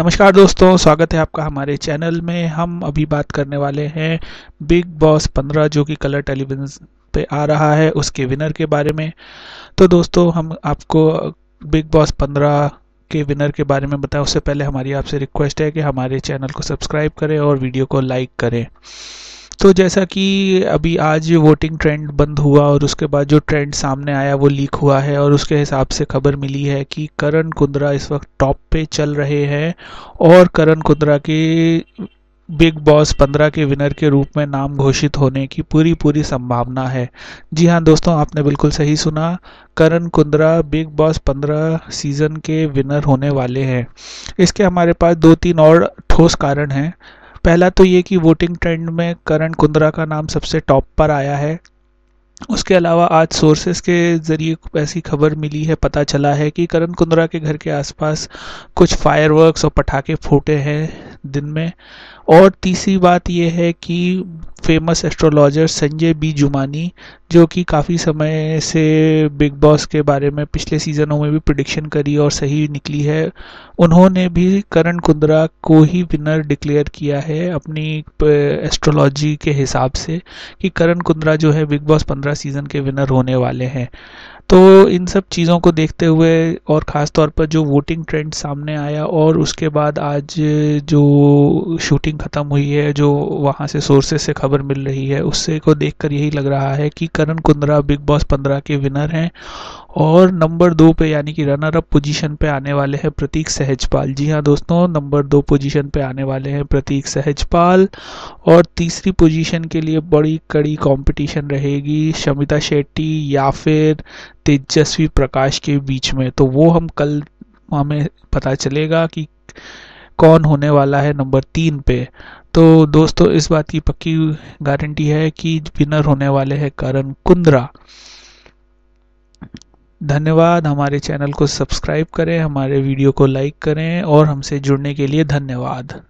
नमस्कार दोस्तों स्वागत है आपका हमारे चैनल में हम अभी बात करने वाले हैं बिग बॉस 15 जो कि कलर टेलीविजन पे आ रहा है उसके विनर के बारे में तो दोस्तों हम आपको बिग बॉस 15 के विनर के बारे में बताएं उससे पहले हमारी आपसे रिक्वेस्ट है कि हमारे चैनल को सब्सक्राइब करें और वीडियो को लाइक करें तो जैसा कि अभी आज वोटिंग ट्रेंड बंद हुआ और उसके बाद जो ट्रेंड सामने आया वो लीक हुआ है और उसके हिसाब से खबर मिली है कि करण कुंद्रा इस वक्त टॉप पे चल रहे हैं और करण कुंद्रा के बिग बॉस पंद्रह के विनर के रूप में नाम घोषित होने की पूरी पूरी संभावना है जी हाँ दोस्तों आपने बिल्कुल सही सुना करण कुंद्रा बिग बॉस पंद्रह सीज़न के विनर होने वाले हैं इसके हमारे पास दो तीन और ठोस कारण हैं पहला तो ये कि वोटिंग ट्रेंड में करण कुंद्रा का नाम सबसे टॉप पर आया है उसके अलावा आज सोर्सेज के ज़रिए ऐसी खबर मिली है पता चला है कि करण कुंद्रा के घर के आसपास कुछ फायरवर्क्स और पटाखे फूटे हैं दिन में और तीसरी बात यह है कि famous astrologer Sanjay B Jumani जो कि काफ़ी समय से बिग बॉस के बारे में पिछले सीजनों में भी प्रडिक्शन करी और सही निकली है उन्होंने भी करण कुंद्रा को ही विनर डिक्लेयर किया है अपनी एस्ट्रोलॉजी के हिसाब से कि करण कुंद्रा जो है बिग बॉस पंद्रह सीज़न के विनर होने वाले हैं तो इन सब चीज़ों को देखते हुए और ख़ास तौर पर जो वोटिंग ट्रेंड सामने आया और उसके बाद आज जो शूटिंग ख़त्म हुई है जो वहाँ से सोर्सेज से खबर मिल रही है उससे को देखकर यही लग रहा है कि करण कुंद्रा बिग बॉस पंद्रह के विनर हैं और नंबर दो पे यानी कि रनर अप पोजीशन पे आने वाले हैं प्रतीक सहजपाल जी हाँ दोस्तों नंबर दो पोजीशन पे आने वाले हैं प्रतीक सहजपाल और तीसरी पोजीशन के लिए बड़ी कड़ी कंपटीशन रहेगी शमिता शेट्टी या फिर तेजस्वी प्रकाश के बीच में तो वो हम कल हमें पता चलेगा कि कौन होने वाला है नंबर तीन पे तो दोस्तों इस बात की पक्की गारंटी है कि विनर होने वाले हैं करण कुंद्रा धन्यवाद हमारे चैनल को सब्सक्राइब करें हमारे वीडियो को लाइक करें और हमसे जुड़ने के लिए धन्यवाद